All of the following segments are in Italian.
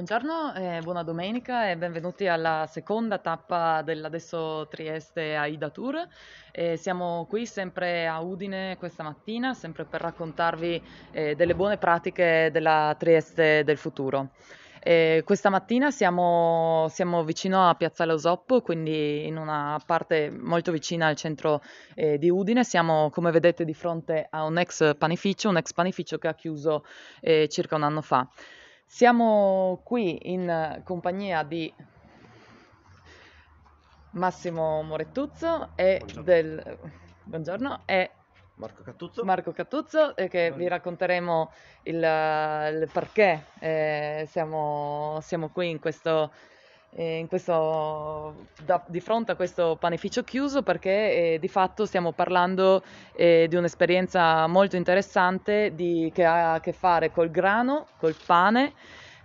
Buongiorno, eh, buona domenica e benvenuti alla seconda tappa dell'Adesso Trieste AIDA Tour. Eh, siamo qui sempre a Udine questa mattina, sempre per raccontarvi eh, delle buone pratiche della Trieste del futuro. Eh, questa mattina siamo, siamo, vicino a Piazzale Osoppo, quindi in una parte molto vicina al centro eh, di Udine. Siamo, come vedete, di fronte a un ex panificio, un ex panificio che ha chiuso eh, circa un anno fa. Siamo qui in compagnia di Massimo Morettuzzo e buongiorno. del... Buongiorno, e Marco Cattuzzo. Marco Cattuzzo eh, che vi racconteremo il, il perché eh, siamo, siamo, qui in questo questo, da, di fronte a questo panificio chiuso perché eh, di fatto stiamo parlando eh, di un'esperienza molto interessante di, che ha a che fare col grano, col pane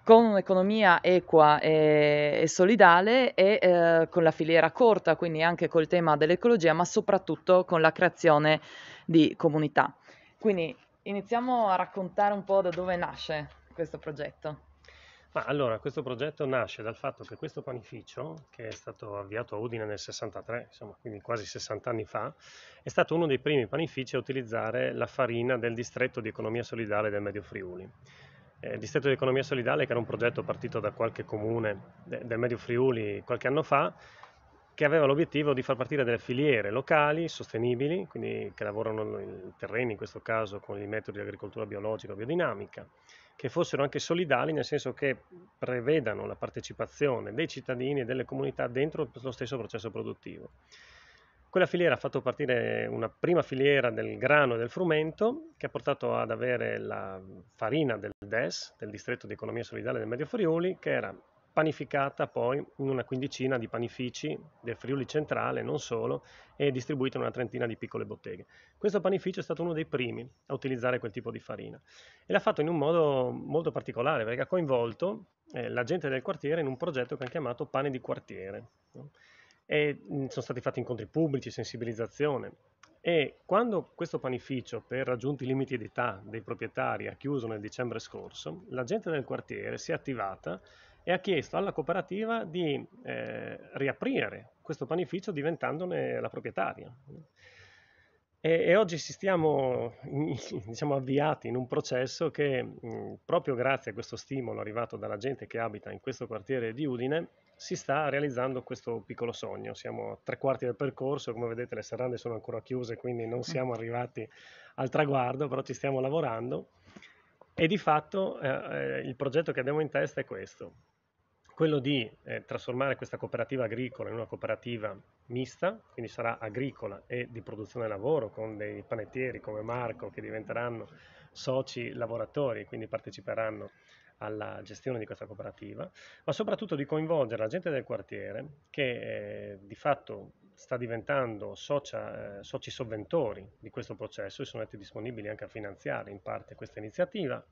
con un'economia equa e, e solidale e eh, con la filiera corta, quindi anche col tema dell'ecologia, ma soprattutto con la creazione di comunità. Quindi iniziamo a raccontare un po' da dove nasce questo progetto. Ma allora, questo progetto nasce dal fatto che questo panificio, che è stato avviato a Udine nel 63, insomma, quindi quasi 60 anni fa, è stato uno dei primi panifici a utilizzare la farina del distretto di economia solidale del Medio Friuli. Eh, il distretto di economia solidale, che era un progetto partito da qualche comune del Medio Friuli qualche anno fa, che aveva l'obiettivo di far partire delle filiere locali, sostenibili, quindi che lavorano i terreni in questo caso con i metodi di agricoltura biologica o biodinamica, che fossero anche solidali, nel senso che prevedano la partecipazione dei cittadini e delle comunità dentro lo stesso processo produttivo. Quella filiera ha fatto partire una prima filiera del grano e del frumento che ha portato ad avere la farina del DES, del Distretto di Economia Solidale del Medio Friuli, che era panificata poi in una quindicina di panifici del Friuli Centrale, non solo, e distribuita in una trentina di piccole botteghe. Questo panificio è stato uno dei primi a utilizzare quel tipo di farina e l'ha fatto in un modo molto particolare perché ha coinvolto eh, la gente del quartiere in un progetto che hanno chiamato Pane di quartiere. No? E, sono stati fatti incontri pubblici, sensibilizzazione, e quando questo panificio, per raggiunti i limiti d'età dei proprietari, ha chiuso nel dicembre scorso, la gente del quartiere si è attivata e ha chiesto alla cooperativa di eh, riaprire questo panificio diventandone la proprietaria. E, e oggi ci stiamo diciamo, avviati in un processo che, mh, mm, proprio grazie a questo stimolo arrivato dalla gente che abita in questo quartiere di Udine, si sta realizzando questo piccolo sogno. Siamo a tre quarti del percorso, come vedete le serrande sono ancora chiuse, quindi non siamo arrivati al traguardo, però ci stiamo lavorando. E di fatto eh, eh il progetto che abbiamo in testa è questo, quello di eh, trasformare questa cooperativa agricola in una cooperativa mista, quindi sarà agricola e di produzione lavoro con dei panettieri come Marco che diventeranno soci lavoratori, e quindi parteciperanno alla gestione di questa cooperativa, ma soprattutto di coinvolgere la gente del quartiere che eh, di fatto sta diventando socia, eh, soci sovventori di questo processo e sono stati disponibili anche a finanziare in parte questa iniziativa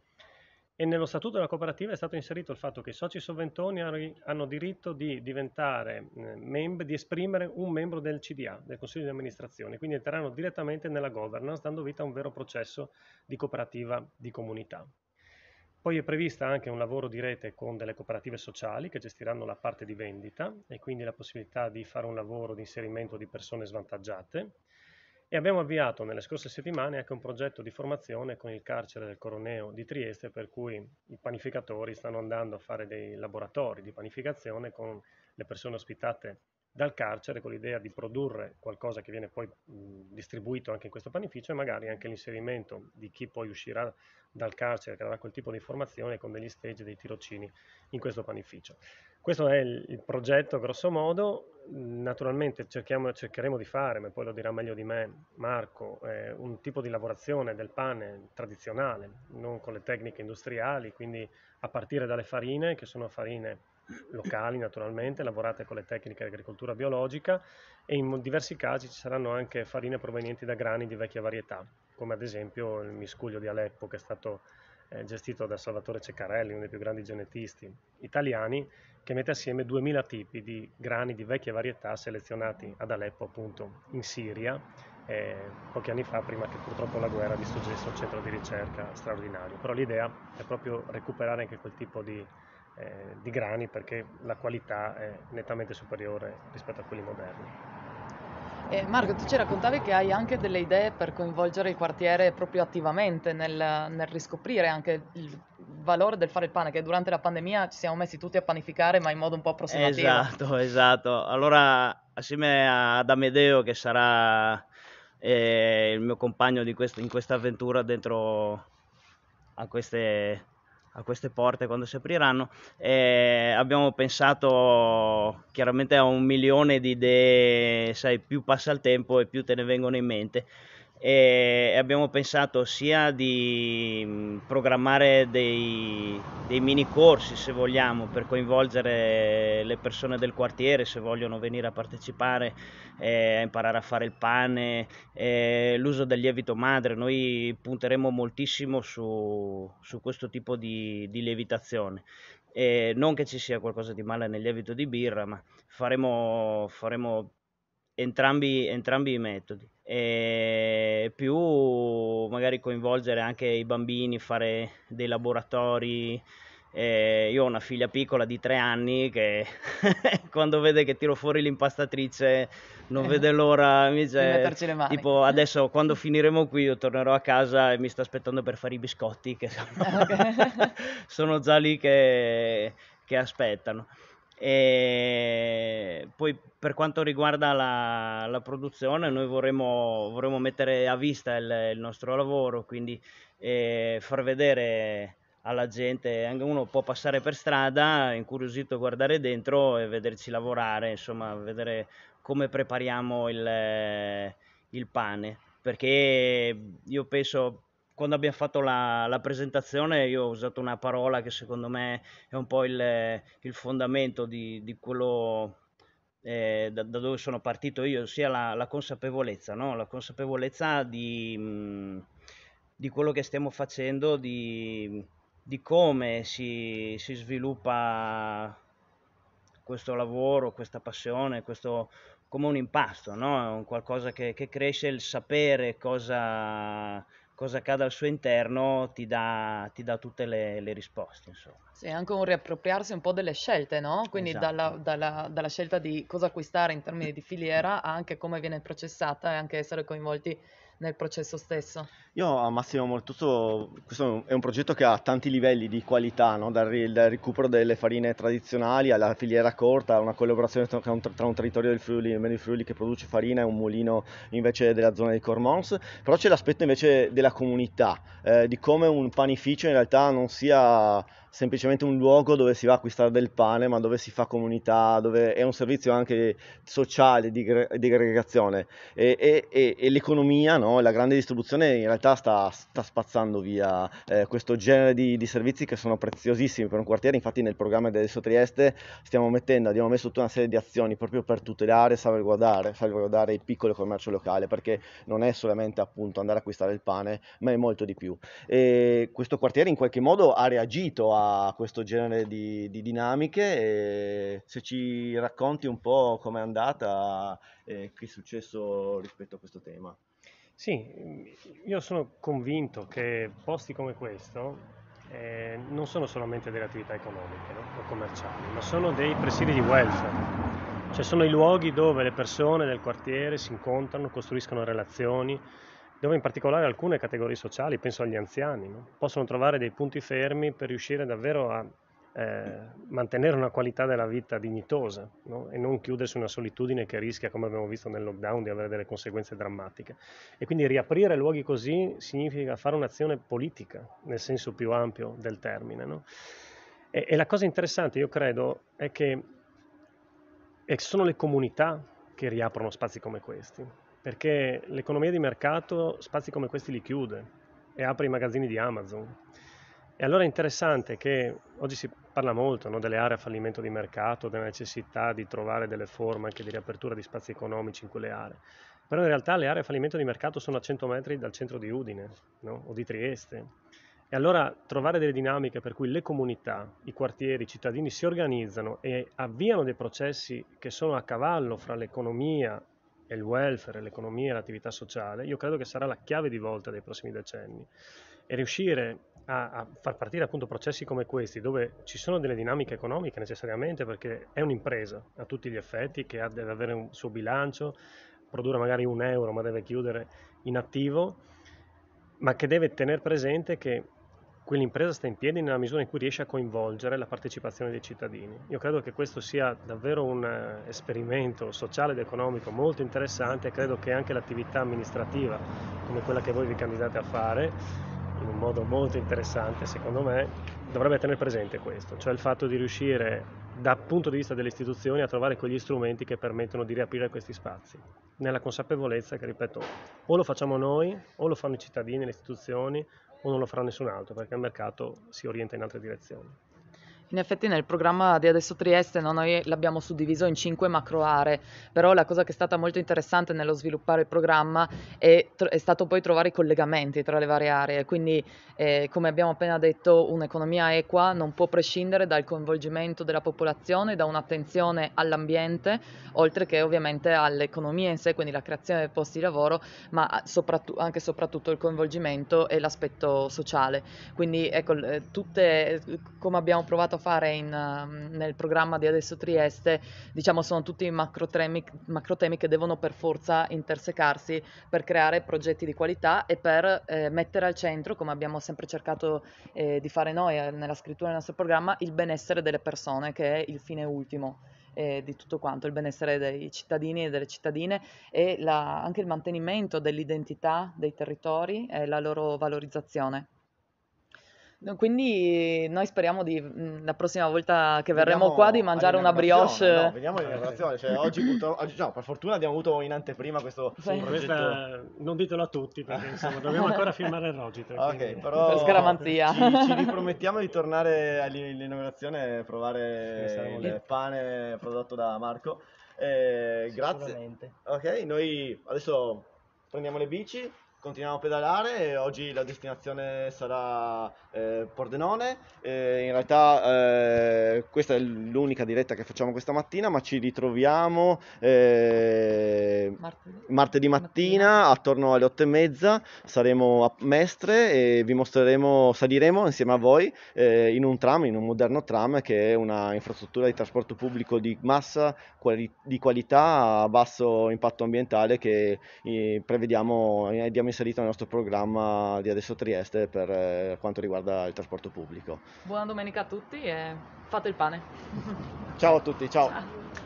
e nello statuto della cooperativa è stato inserito il fatto che i soci sovventoni hanno diritto di diventare eh, membri, di esprimere un membro del CDA, del Consiglio di amministrazione, quindi entreranno direttamente nella governance, dando vita a un vero processo di cooperativa di comunità. Poi è prevista anche un lavoro di rete con delle cooperative sociali che gestiranno la parte di vendita e quindi la possibilità di fare un lavoro di inserimento di persone svantaggiate e abbiamo avviato nelle scorse settimane anche un progetto di formazione con il carcere del Coroneo di Trieste per cui i panificatori stanno andando a fare dei laboratori di panificazione con le persone ospitate dal carcere con l'idea di produrre qualcosa che viene poi mh, distribuito anche in questo panificio e magari anche l'inserimento di chi poi uscirà dal carcere che avrà quel tipo di formazione con degli stage dei tirocini in questo panificio. Questo è il, il progetto grosso modo, naturalmente cercheremo di fare, ma poi lo dirà meglio di me Marco, eh, un tipo di lavorazione del pane tradizionale, non con le tecniche industriali, quindi a partire dalle farine, che sono farine locali naturalmente, lavorate con le tecniche di agricoltura biologica e in diversi casi ci saranno anche farine provenienti da grani di vecchia varietà, come ad esempio il miscuglio di Aleppo che è stato eh, gestito da Salvatore Ceccarelli, uno dei più grandi genetisti italiani, che mette assieme 2000 tipi di grani di vecchie varietà selezionati ad Aleppo, appunto, in Siria, eh, pochi anni fa, prima che purtroppo la guerra distruggesse un centro di ricerca straordinario. Però l'idea è proprio recuperare anche quel tipo di, eh, di grani perché la qualità è nettamente superiore rispetto a quelli moderni. Eh, Marco, tu ci raccontavi che hai anche delle idee per coinvolgere il quartiere proprio attivamente nel, nel riscoprire anche il valore del fare il pane, che durante la pandemia ci siamo messi tutti a panificare, ma in modo un po' approssimativo. Esatto, esatto. Allora, assieme ad Amedeo, che sarà eh, il mio compagno quest- in questa avventura dentro a queste, a queste porte quando si apriranno, eh, abbiamo pensato chiaramente a un milione di idee, sai, più passa il tempo e più te ne vengono in mente e abbiamo pensato sia di mm, programmare dei, dei, mini corsi se vogliamo per coinvolgere le persone del quartiere se vogliono venire a partecipare eh, a imparare a fare il pane eh, l'uso del lievito madre noi punteremo moltissimo su, su questo tipo di, di lievitazione eh, non che ci sia qualcosa di male nel lievito di birra ma faremo, faremo entrambi, entrambi i metodi e più magari coinvolgere anche i bambini, fare dei laboratori. Eh, io ho una figlia piccola di tre anni che quando vede che tiro fuori l'impastatrice non vede l'ora mi dice tipo adesso quando finiremo qui io tornerò a casa e mi sta aspettando per fare i biscotti che sono, okay. sono già lì che, che aspettano. E poi per quanto riguarda la, la produzione, noi vorremmo, vorremmo, mettere a vista il, il nostro lavoro, quindi eh, far vedere alla gente, anche uno può passare per strada, incuriosito, guardare dentro e vederci lavorare, insomma, vedere come prepariamo il, il pane, perché io penso quando abbiamo fatto la, la, presentazione io ho usato una parola che secondo me è un po' il, il fondamento di, di quello eh, da, da, dove sono partito io, ossia la, la consapevolezza, no? la consapevolezza di, mm, di, quello che stiamo facendo, di, di come si, si, sviluppa questo lavoro, questa passione, questo come un impasto, no? qualcosa che, che cresce, il sapere cosa cosa accade al suo interno ti dà, ti dà tutte le, le, risposte. Insomma. Sì, è anche un riappropriarsi un po' delle scelte, no? Quindi esatto. dalla, dalla, dalla, scelta di cosa acquistare in termini di filiera a anche come viene processata e anche essere coinvolti nel processo stesso? Io a Massimo Moltuso, questo è un progetto che ha tanti livelli di qualità, no? dal, dal, recupero delle farine tradizionali alla filiera corta, una collaborazione tra un, tra un territorio del Friuli, del Friuli che produce farina e un mulino invece della zona di Cormons, però c'è l'aspetto invece della comunità, eh, di come un panificio in realtà non sia semplicemente un luogo dove si va a acquistare del pane, ma dove si fa comunità, dove è un servizio anche sociale, di, di aggregazione. E, e, e, e l'economia, no? la grande distribuzione in realtà sta, sta spazzando via eh, questo genere di, di, servizi che sono preziosissimi per un quartiere, infatti nel programma del Trieste stiamo mettendo, abbiamo messo tutta una serie di azioni proprio per tutelare e salvaguardare, salvaguardare il piccolo commercio locale, perché non è solamente appunto andare a acquistare il pane, ma è molto di più. E questo quartiere in qualche modo ha reagito a questo genere di, di dinamiche e se ci racconti un po' com'è andata e che è successo rispetto a questo tema. Sì, io sono convinto che posti come questo eh, non sono solamente delle attività economiche no? o commerciali, ma sono dei presidi di welfare, cioè sono i luoghi dove le persone del quartiere si incontrano, costruiscono relazioni, dove in particolare alcune categorie sociali, penso agli anziani, no? possono trovare dei punti fermi per riuscire davvero a eh, mantenere una qualità della vita dignitosa no? e non chiudersi una solitudine che rischia, come abbiamo visto nel lockdown, di avere delle conseguenze drammatiche. E quindi riaprire luoghi così significa fare un'azione politica, nel senso più ampio del termine. No? E, e la cosa interessante, io credo, è che sono le comunità che riaprono spazi come questi perché l'economia di mercato spazi come questi li chiude e apre i magazzini di Amazon. E allora è interessante che oggi si parla molto no, delle aree a fallimento di mercato, della necessità di trovare delle forme anche di riapertura di spazi economici in quelle aree. Però in realtà le aree a fallimento di mercato sono a 100 metri dal centro di Udine no? o di Trieste. E allora trovare delle dinamiche per cui le comunità, i quartieri, i cittadini si organizzano e avviano dei processi che sono a cavallo fra l'economia e il welfare, l'economia e l'attività sociale, io credo che sarà la chiave di volta dei prossimi decenni. E riuscire a, a far partire appunto processi come questi, dove ci sono delle dinamiche economiche necessariamente, perché è un'impresa a tutti gli effetti che ha, deve avere un suo bilancio, produrre magari un euro ma deve chiudere in attivo, ma che deve tenere presente che quell'impresa sta in piedi nella misura in cui riesce a coinvolgere la partecipazione dei cittadini. Io credo che questo sia davvero un eh, esperimento sociale ed economico molto interessante e credo che anche l'attività amministrativa, come quella che voi vi candidate a fare, in un modo molto interessante secondo me, dovrebbe tenere presente questo, cioè il fatto di riuscire dal punto di vista delle istituzioni a trovare quegli strumenti che permettono di riaprire questi spazi, nella consapevolezza che, ripeto, o lo facciamo noi, o lo fanno i cittadini, le istituzioni, o non lo farà nessun altro perché il mercato si orienta in altre direzioni. In effetti nel programma di Adesso Trieste no, noi l'abbiamo suddiviso in cinque macro aree, però la cosa che è stata molto interessante nello sviluppare il programma è, è stato poi trovare i collegamenti tra le varie aree, quindi eh, come abbiamo appena detto un'economia equa non può prescindere dal coinvolgimento della popolazione, da un'attenzione all'ambiente, oltre che ovviamente all'economia in sé, quindi la creazione dei posti di lavoro, ma soprattu- anche e soprattutto il coinvolgimento e l'aspetto sociale. Quindi ecco, tutte, come abbiamo provato a fare in, um, nel programma di Adesso Trieste, diciamo sono tutti macrotemi, macrotemi che devono per forza intersecarsi per creare progetti di qualità e per eh, mettere al centro, come abbiamo sempre cercato eh, di fare noi eh, nella scrittura del nostro programma, il benessere delle persone, che è il fine ultimo eh, di tutto quanto, il benessere dei cittadini e delle cittadine e la, anche il mantenimento dell'identità dei territori e la loro valorizzazione. Quindi noi speriamo di, la prossima volta che verremo vediamo qua di mangiare una brioche. No, vediamo l'inaugurazione. Cioè, oggi, oggi no, per fortuna abbiamo avuto in anteprima questo sì. Questa, non ditelo a tutti perché insomma dobbiamo ancora filmare il Rogiter. Ok, però per scaramanzia. Ci, ci ripromettiamo di tornare all'inaugurazione e provare sì, il pane prodotto da Marco. Eh, grazie. Ok, noi adesso prendiamo le bici continuiamo a pedalare oggi la destinazione sarà eh, Pordenone eh, in realtà eh, questa è l'unica diretta che facciamo questa mattina ma ci ritroviamo eh, martedì. martedì. mattina attorno alle otto e mezza saremo a Mestre e vi mostreremo saliremo insieme a voi eh, in un tram in un moderno tram che è una infrastruttura di trasporto pubblico di massa quali di qualità a basso impatto ambientale che eh, prevediamo e diamo inserito nel nostro programma di Adesso Trieste per eh, quanto riguarda il trasporto pubblico. Buona domenica a tutti e fate il pane. ciao a tutti, ciao. ciao.